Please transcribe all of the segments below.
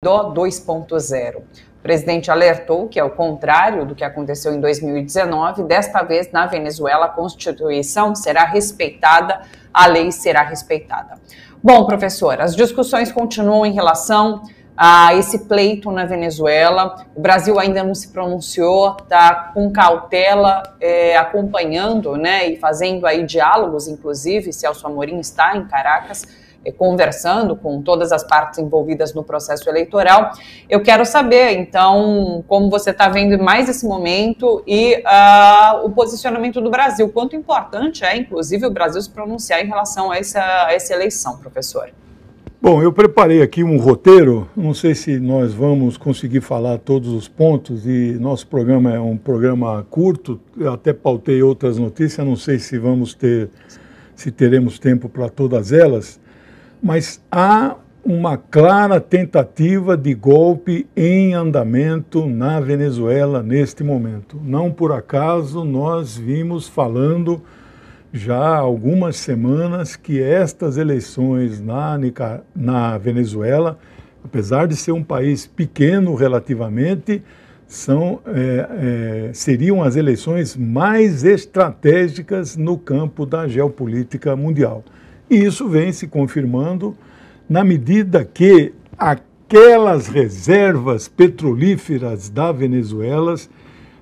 DO 2.0. O presidente alertou que, ao contrário do que aconteceu em 2019, desta vez na Venezuela a Constituição será respeitada, a lei será respeitada. Bom, professor, as discussões continuam em relação a esse pleito na Venezuela. O Brasil ainda não se pronunciou, está com cautela é, acompanhando né, e fazendo aí diálogos, inclusive, Celso Amorim está em Caracas eh, conversando com todas as partes envolvidas no processo eleitoral. Eu quero saber, então, como você está vendo mais esse momento e uh, o posicionamento do Brasil. Quanto importante é, inclusive, o Brasil se pronunciar em relação a essa, a essa eleição, professor? Bom, eu preparei aqui um roteiro, não sei se nós vamos conseguir falar todos os pontos, e nosso programa é um programa curto, eu até pautei outras notícias, não sei se vamos ter, se teremos tempo para todas elas, mas há uma clara tentativa de golpe em andamento na Venezuela neste momento. Não por acaso nós vimos falando já há algumas semanas que estas eleições na, na Venezuela, apesar de ser um país pequeno relativamente, são, é, é, seriam as eleições mais estratégicas no campo da geopolítica mundial. E isso vem se confirmando na medida que aquelas reservas petrolíferas da Venezuela,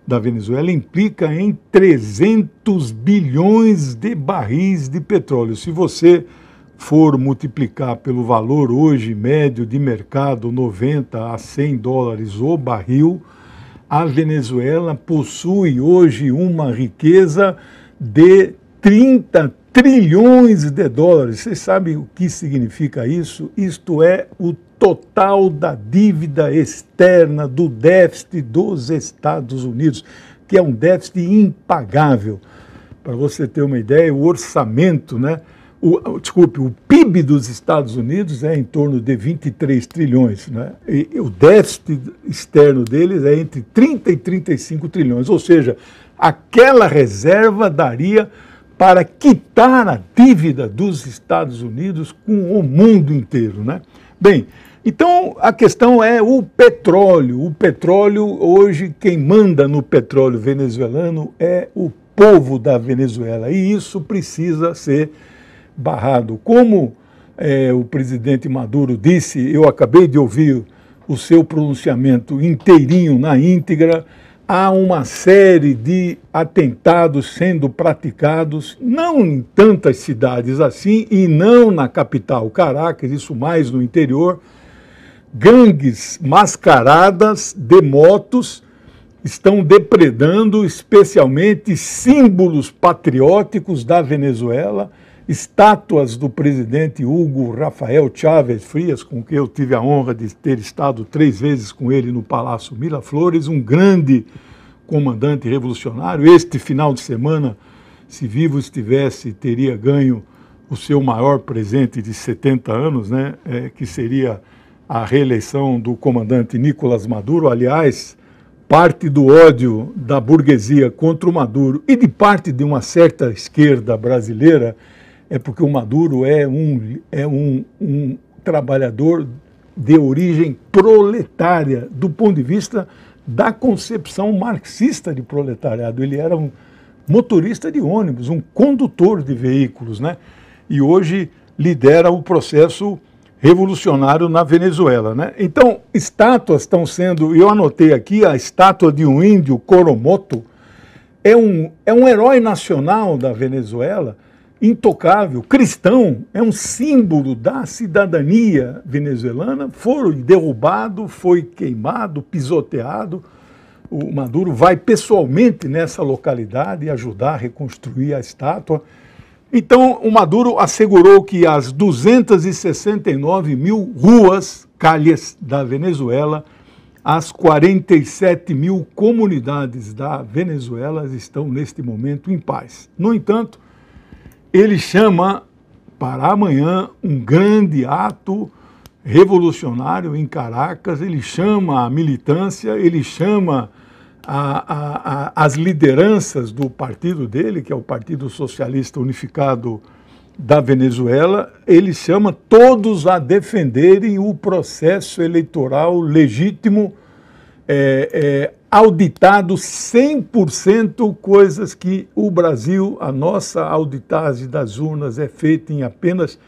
da Venezuela implica em 300 bilhões de barris de petróleo. Se você for multiplicar pelo valor hoje médio de mercado 90 a 100 dólares o barril, a Venezuela possui hoje uma riqueza de 30 trilhões de dólares. Vocês sabem o que significa isso? Isto é o total da dívida externa do déficit dos Estados Unidos, que é um déficit impagável. Para você ter uma ideia, o orçamento, né? O, desculpe, o PIB dos Estados Unidos é em torno de 23 trilhões, né? E, e o déficit externo deles é entre 30 e 35 trilhões, ou seja, aquela reserva daria para quitar a dívida dos Estados Unidos com o mundo inteiro, né? Bem, então a questão é o petróleo. O petróleo hoje quem manda no petróleo venezuelano é o povo da Venezuela e isso precisa ser barrado. Como é, o presidente Maduro disse, eu acabei de ouvir o seu pronunciamento inteirinho na íntegra há uma série de atentados sendo praticados, não em tantas cidades assim e não na capital Caracas, isso mais no interior. Gangues mascaradas de motos estão depredando especialmente símbolos patrióticos da Venezuela estátuas do presidente Hugo Rafael Chávez Frias, com quem eu tive a honra de ter estado três vezes com ele no Palácio Miraflores, um grande comandante revolucionário. Este final de semana, se vivo estivesse, teria ganho o seu maior presente de 70 anos, né? É, que seria a reeleição do comandante Nicolás Maduro. Aliás, parte do ódio da burguesia contra o Maduro e de parte de uma certa esquerda brasileira é porque o Maduro é um, é um, um trabalhador de origem proletária, do ponto de vista da concepção marxista de proletariado. Ele era um motorista de ônibus, um condutor de veículos, né? E hoje lidera o processo revolucionário na Venezuela, né? Então, estátuas estão sendo, eu anotei aqui a estátua de um índio, Coromoto, é um, é um herói nacional da Venezuela intocável, cristão, é um símbolo da cidadania venezuelana, foi derrubado, foi queimado, pisoteado. O Maduro vai pessoalmente nessa localidade ajudar a reconstruir a estátua. Então, o Maduro assegurou que as 269 mil ruas, calhas da Venezuela, as 47 mil comunidades da Venezuela estão neste momento em paz. No entanto, ele chama para amanhã um grande ato revolucionário em Caracas, ele chama a militância, ele chama a, a, a, as lideranças do partido dele, que é o Partido Socialista Unificado da Venezuela, ele chama todos a defenderem o processo eleitoral legítimo, é, é, auditado 100% coisas que o Brasil, a nossa auditagem das urnas é feita em apenas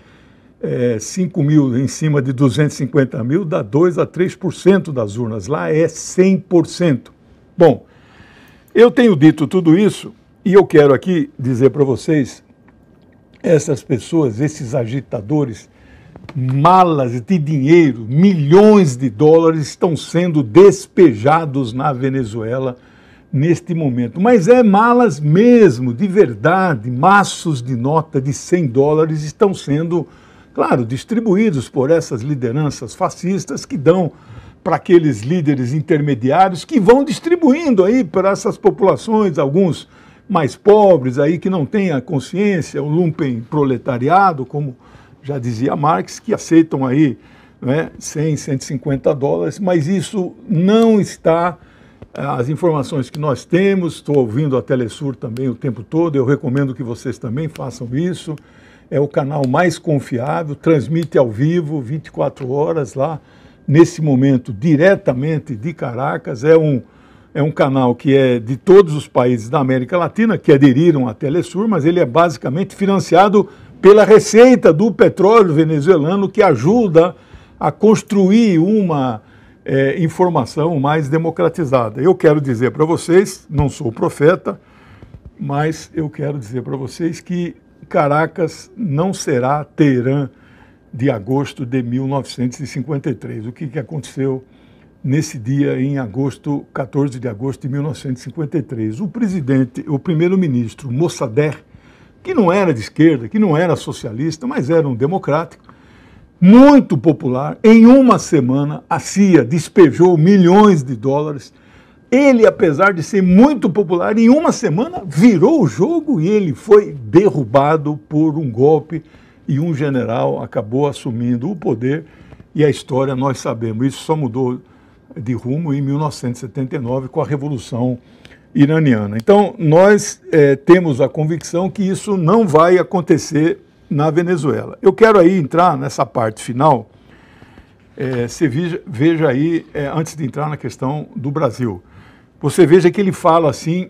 é, 5 mil, em cima de 250 mil, dá 2 a 3% das urnas. Lá é 100%. Bom, eu tenho dito tudo isso e eu quero aqui dizer para vocês, essas pessoas, esses agitadores, malas de dinheiro, milhões de dólares estão sendo despejados na Venezuela neste momento. Mas é malas mesmo, de verdade, maços de nota de 100 dólares estão sendo, claro, distribuídos por essas lideranças fascistas que dão para aqueles líderes intermediários que vão distribuindo aí para essas populações, alguns mais pobres aí que não têm a consciência, o lumpen proletariado, como já dizia Marx, que aceitam aí né, 100, 150 dólares, mas isso não está. Eh, as informações que nós temos, estou ouvindo a Telesur também o tempo todo, eu recomendo que vocês também façam isso. É o canal mais confiável, transmite ao vivo 24 horas lá, nesse momento, diretamente de Caracas. É um, é um canal que é de todos os países da América Latina que aderiram à Telesur, mas ele é basicamente financiado pela receita do petróleo venezuelano, que ajuda a construir uma é, informação mais democratizada. Eu quero dizer para vocês, não sou profeta, mas eu quero dizer para vocês que Caracas não será Teherã de agosto de 1953. O que, que aconteceu nesse dia em agosto, 14 de agosto de 1953? O presidente, o primeiro-ministro Mossadegh que não era de esquerda, que não era socialista, mas era um democrático, muito popular. Em uma semana, a CIA despejou milhões de dólares. Ele, apesar de ser muito popular, em uma semana virou o jogo e ele foi derrubado por um golpe e um general acabou assumindo o poder e a história nós sabemos. Isso só mudou de rumo em 1979 com a Revolução iraniana. Então, nós é, temos a convicção que isso não vai acontecer na Venezuela. Eu quero aí entrar nessa parte final. É, você veja, veja aí, é, antes de entrar na questão do Brasil, você veja que ele fala assim,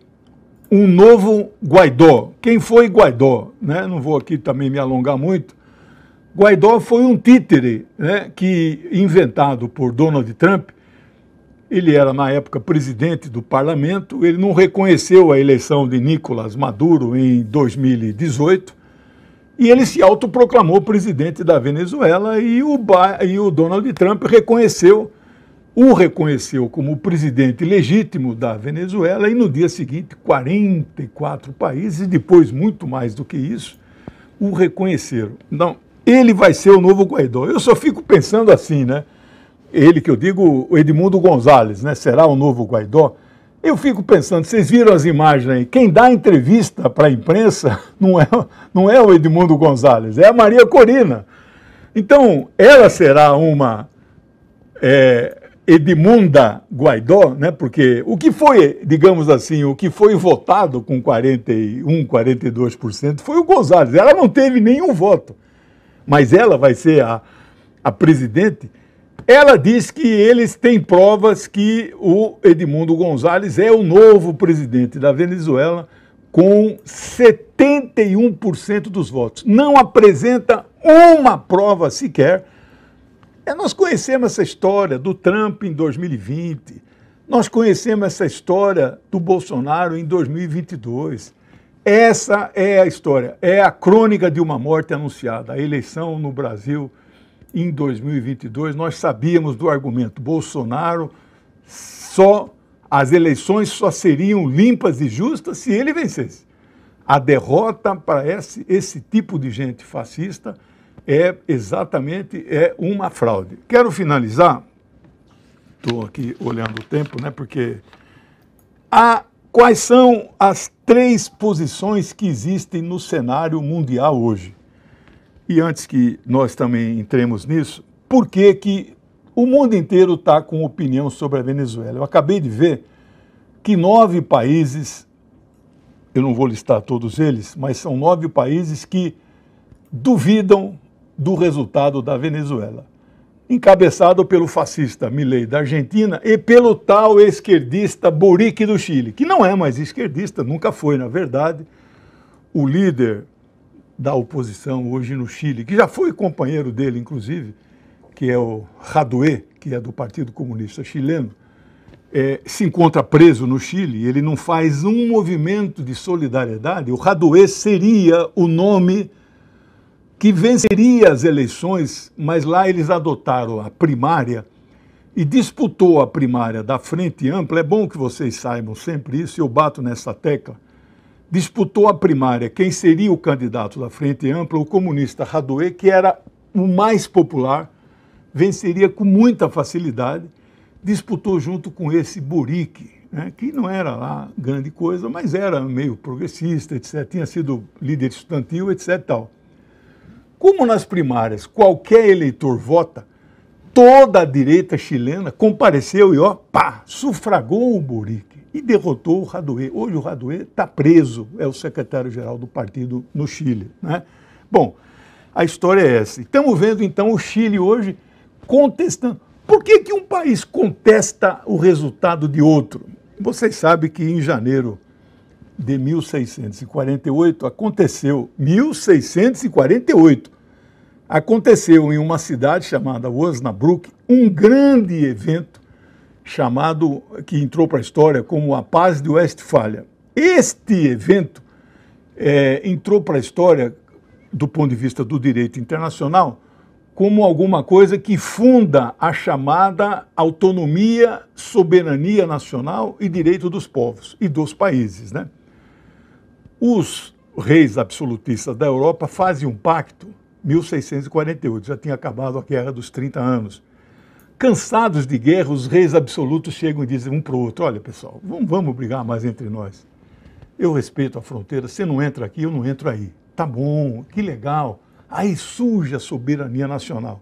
um novo Guaidó. Quem foi Guaidó? Né? Não vou aqui também me alongar muito. Guaidó foi um títere né, que, inventado por Donald Trump ele era, na época, presidente do parlamento. Ele não reconheceu a eleição de Nicolás Maduro em 2018. E ele se autoproclamou presidente da Venezuela e o, ba e o Donald Trump reconheceu, o reconheceu como presidente legítimo da Venezuela. E no dia seguinte, 44 países, e depois muito mais do que isso, o reconheceram. Então, ele vai ser o novo Guaidó. Eu só fico pensando assim, né? ele que eu digo, o Edmundo Gonzalez, né? Será o novo Guaidó? Eu fico pensando, vocês viram as imagens aí, quem dá entrevista para a imprensa não é, não é o Edmundo Gonzalez, é a Maria Corina. Então, ela será uma é, Edmunda Guaidó, né? porque o que foi, digamos assim, o que foi votado com 41, 42% foi o Gonzalez. Ela não teve nenhum voto, mas ela vai ser a, a presidente ela diz que eles têm provas que o Edmundo Gonzalez é o novo presidente da Venezuela com 71% dos votos. Não apresenta uma prova sequer. É, nós conhecemos essa história do Trump em 2020, nós conhecemos essa história do Bolsonaro em 2022. Essa é a história, é a crônica de uma morte anunciada. A eleição no Brasil em 2022, nós sabíamos do argumento Bolsonaro só as eleições só seriam limpas e justas se ele vencesse. A derrota para esse, esse tipo de gente fascista é exatamente é uma fraude. Quero finalizar, estou aqui olhando o tempo, né? Porque a, quais são as três posições que existem no cenário mundial hoje? e antes que nós também entremos nisso, por que, que o mundo inteiro está com opinião sobre a Venezuela? Eu acabei de ver que nove países, eu não vou listar todos eles, mas são nove países que duvidam do resultado da Venezuela. Encabeçado pelo fascista Milei da Argentina e pelo tal esquerdista Boric do Chile, que não é mais esquerdista, nunca foi, na verdade. O líder da oposição hoje no Chile, que já foi companheiro dele, inclusive, que é o Radué, que é do Partido Comunista Chileno, é, se encontra preso no Chile, ele não faz um movimento de solidariedade, o Radué seria o nome que venceria as eleições, mas lá eles adotaram a primária e disputou a primária da Frente Ampla. É bom que vocês saibam sempre isso, eu bato nessa tecla disputou a primária quem seria o candidato da Frente Ampla, o comunista Radoê, que era o mais popular, venceria com muita facilidade, disputou junto com esse Boric, né, que não era lá grande coisa, mas era meio progressista, etc. Tinha sido líder estudantil, etc. Tal. Como nas primárias qualquer eleitor vota, toda a direita chilena compareceu e, ó, pá, sufragou o Boric e derrotou o Raduê. Hoje o Raduê está preso, é o secretário-geral do partido no Chile. Né? Bom, a história é essa. Estamos vendo então o Chile hoje contestando. Por que, que um país contesta o resultado de outro? Vocês sabem que em janeiro de 1648 aconteceu 1648 aconteceu em uma cidade chamada Osnabrück um grande evento chamado que entrou para a história como a Paz de Westfália. Este evento é, entrou para a história, do ponto de vista do direito internacional, como alguma coisa que funda a chamada autonomia, soberania nacional e direito dos povos e dos países. Né? Os reis absolutistas da Europa fazem um pacto, 1648, já tinha acabado a Guerra dos 30 Anos, Cansados de guerra, os reis absolutos chegam e dizem um para o outro: Olha, pessoal, vamos, vamos brigar mais entre nós. Eu respeito a fronteira, você não entra aqui, eu não entro aí. Tá bom, que legal. Aí surge a soberania nacional.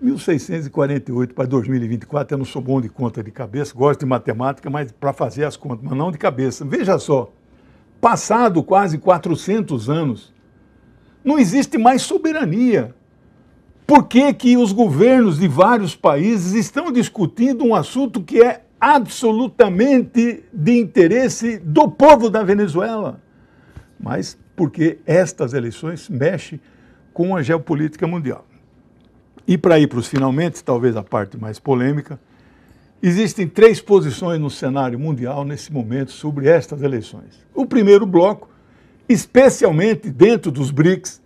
1648 para 2024, eu não sou bom de conta de cabeça, gosto de matemática, mas para fazer as contas, mas não de cabeça. Veja só, passado quase 400 anos, não existe mais soberania. Por que, que os governos de vários países estão discutindo um assunto que é absolutamente de interesse do povo da Venezuela? Mas porque estas eleições mexem com a geopolítica mundial. E para ir para os finalmente, talvez a parte mais polêmica, existem três posições no cenário mundial nesse momento sobre estas eleições. O primeiro bloco, especialmente dentro dos BRICS,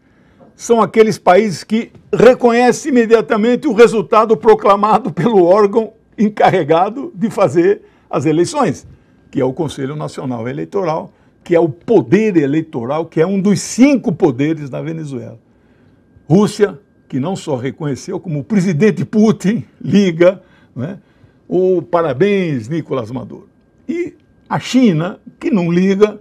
são aqueles países que reconhece imediatamente o resultado proclamado pelo órgão encarregado de fazer as eleições, que é o Conselho Nacional Eleitoral, que é o poder eleitoral, que é um dos cinco poderes da Venezuela. Rússia, que não só reconheceu, como o presidente Putin liga, né, o parabéns, Nicolás Maduro. E a China, que não liga,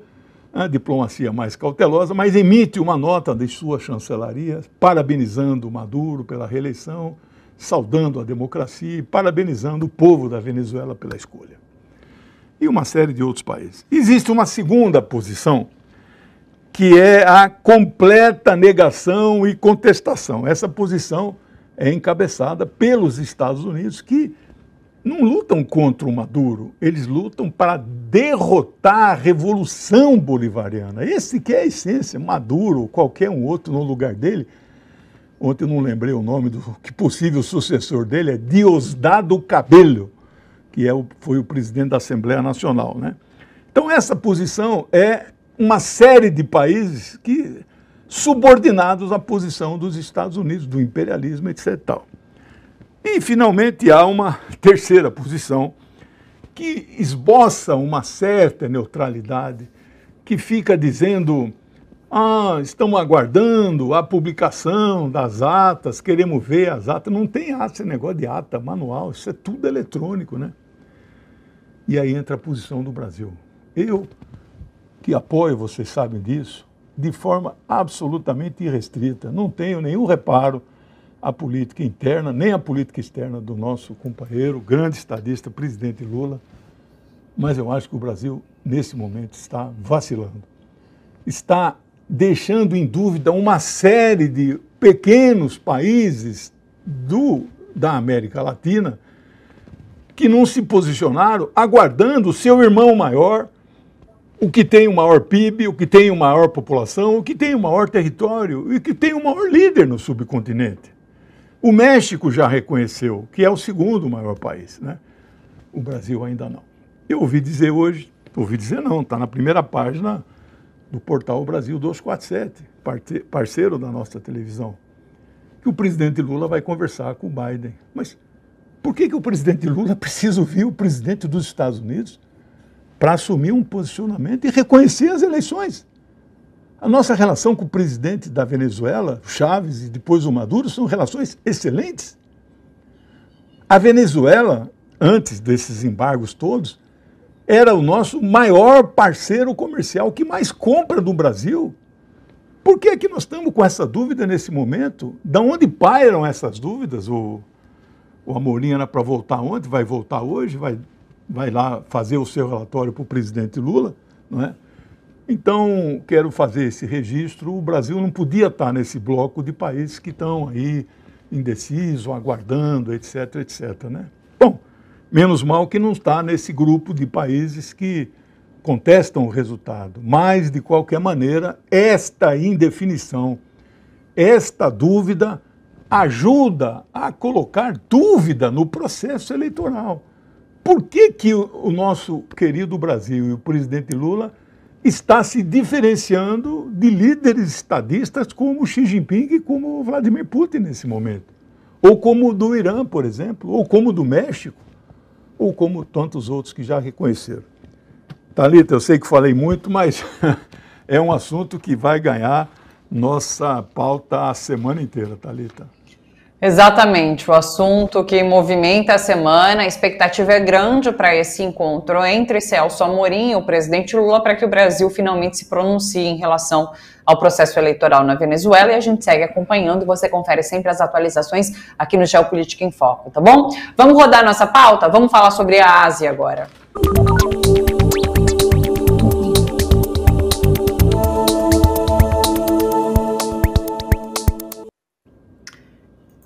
a diplomacia mais cautelosa, mas emite uma nota de sua chancelaria parabenizando Maduro pela reeleição, saudando a democracia e parabenizando o povo da Venezuela pela escolha. E uma série de outros países. Existe uma segunda posição, que é a completa negação e contestação. Essa posição é encabeçada pelos Estados Unidos, que não lutam contra o Maduro, eles lutam para derrotar a revolução bolivariana. Esse que é a essência, Maduro ou qualquer um outro no lugar dele. Ontem eu não lembrei o nome do que possível sucessor dele, é Diosdado Cabello, que é o, foi o presidente da Assembleia Nacional. Né? Então essa posição é uma série de países que subordinados à posição dos Estados Unidos, do imperialismo, etc. Tal. E, finalmente, há uma terceira posição que esboça uma certa neutralidade, que fica dizendo: ah, estamos aguardando a publicação das atas, queremos ver as atas. Não tem ata, esse negócio de ata manual, isso é tudo eletrônico, né? E aí entra a posição do Brasil. Eu, que apoio, vocês sabem disso, de forma absolutamente irrestrita, não tenho nenhum reparo a política interna, nem a política externa do nosso companheiro, grande estadista, presidente Lula, mas eu acho que o Brasil, nesse momento, está vacilando. Está deixando em dúvida uma série de pequenos países do, da América Latina que não se posicionaram, aguardando o seu irmão maior, o que tem o maior PIB, o que tem a maior população, o que tem o maior território e o que tem o maior líder no subcontinente. O México já reconheceu, que é o segundo maior país, né? O Brasil ainda não. Eu ouvi dizer hoje, ouvi dizer não, está na primeira página do portal Brasil 247, parceiro da nossa televisão, que o presidente Lula vai conversar com o Biden. Mas por que, que o presidente Lula precisa ouvir o presidente dos Estados Unidos para assumir um posicionamento e reconhecer as eleições? A nossa relação com o presidente da Venezuela, Chávez, e depois o Maduro, são relações excelentes. A Venezuela, antes desses embargos todos, era o nosso maior parceiro comercial que mais compra no Brasil. Por que é que nós estamos com essa dúvida nesse momento? Da onde pairam essas dúvidas? O, o Amorim era para voltar ontem, vai voltar hoje, vai, vai lá fazer o seu relatório para o presidente Lula, não é? Então, quero fazer esse registro. O Brasil não podia estar nesse bloco de países que estão aí indecisos, aguardando, etc, etc. Né? Bom, menos mal que não está nesse grupo de países que contestam o resultado. Mas, de qualquer maneira, esta indefinição, esta dúvida, ajuda a colocar dúvida no processo eleitoral. Por que, que o nosso querido Brasil e o presidente Lula está se diferenciando de líderes estadistas como Xi Jinping e como Vladimir Putin nesse momento. Ou como o do Irã, por exemplo, ou como o do México, ou como tantos outros que já reconheceram. Talita, eu sei que falei muito, mas é um assunto que vai ganhar nossa pauta a semana inteira, Talita. Exatamente, o assunto que movimenta a semana, a expectativa é grande para esse encontro entre Celso Amorim e o presidente Lula para que o Brasil finalmente se pronuncie em relação ao processo eleitoral na Venezuela e a gente segue acompanhando e você confere sempre as atualizações aqui no Geopolítica em Foco, tá bom? Vamos rodar nossa pauta? Vamos falar sobre a Ásia agora. Música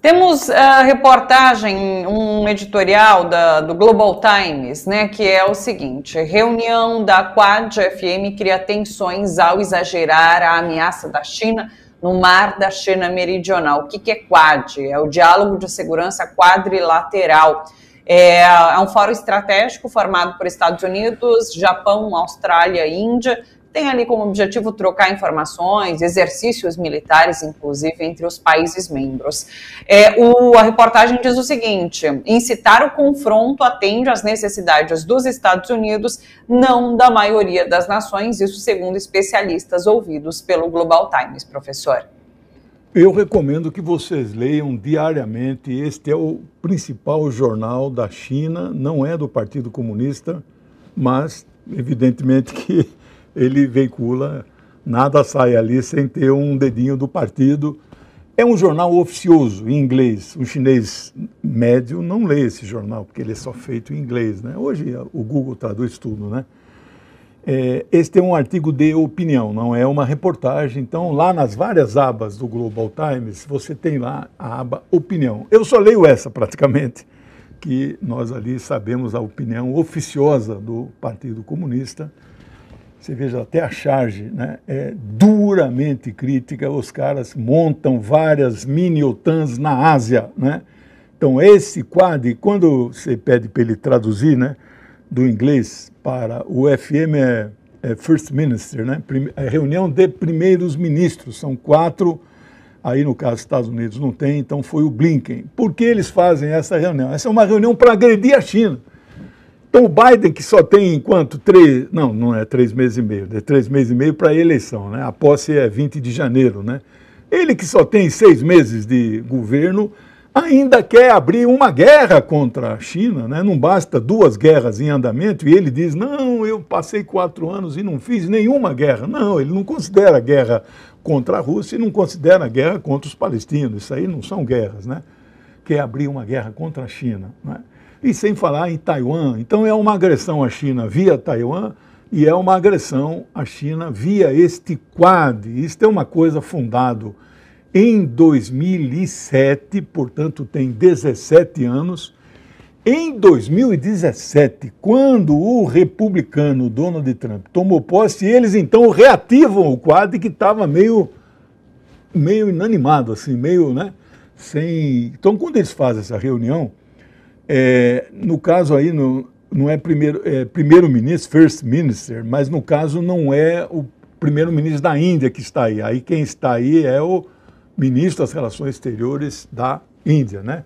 Temos a reportagem, um editorial da, do Global Times, né, que é o seguinte: reunião da Quad FM cria tensões ao exagerar a ameaça da China no mar da China Meridional. O que, que é Quad? É o diálogo de segurança quadrilateral. É, é um fórum estratégico formado por Estados Unidos, Japão, Austrália, Índia, tem ali como objetivo trocar informações, exercícios militares, inclusive, entre os países membros. É, o, a reportagem diz o seguinte: incitar o confronto atende às necessidades dos Estados Unidos, não da maioria das nações, isso segundo especialistas ouvidos pelo Global Times, professor. Eu recomendo que vocês leiam diariamente. Este é o principal jornal da China, não é do Partido Comunista, mas evidentemente que ele veicula, nada sai ali sem ter um dedinho do partido. É um jornal oficioso em inglês. O chinês médio não lê esse jornal, porque ele é só feito em inglês. Né? Hoje eh, o Google traduz tudo, né? É, este é um artigo de opinião, não é uma reportagem. Então, lá nas várias abas do Global Times, você tem lá a aba opinião. Eu só leio essa praticamente, que nós ali sabemos a opinião oficiosa do Partido Comunista você veja até a charge, né, é duramente crítica. Os caras montam várias mini OTANs na Ásia, né? Então esse quadro, quando você pede para ele traduzir, né, do inglês para o FM é, é First Minister, né? É reunião de primeiros ministros. São quatro. Aí no caso Estados Unidos não tem, então foi o Blinken. Por que eles fazem essa reunião? Essa é uma reunião para agredir a China. Então o Biden, que só tem quanto? Três. Não, não é três meses e meio, é três meses e meio para a eleição, né? A posse é 20 de janeiro, né? Ele que só tem seis meses de governo ainda quer abrir uma guerra contra a China, né? não basta duas guerras em andamento, e ele diz: não, eu passei quatro anos e não fiz nenhuma guerra. Não, ele não considera guerra contra a Rússia e não considera guerra contra os palestinos. Isso aí não são guerras, né? Quer abrir uma guerra contra a China. Né? e sem falar em Taiwan. Então é uma agressão à China via Taiwan e é uma agressão à China via este Quad. Isto é uma coisa fundado em 2007, portanto tem 17 anos. Em 2017, quando o republicano Donald Trump tomou posse, eles então reativam o Quad que estava meio meio inanimado assim, meio, né, sem. Então quando eles fazem essa reunião, é, no caso aí, no, não é primeiro-ministro, é primeiro first minister, mas no caso não é o primeiro-ministro da Índia que está aí. Aí quem está aí é o ministro das Relações Exteriores da Índia, né?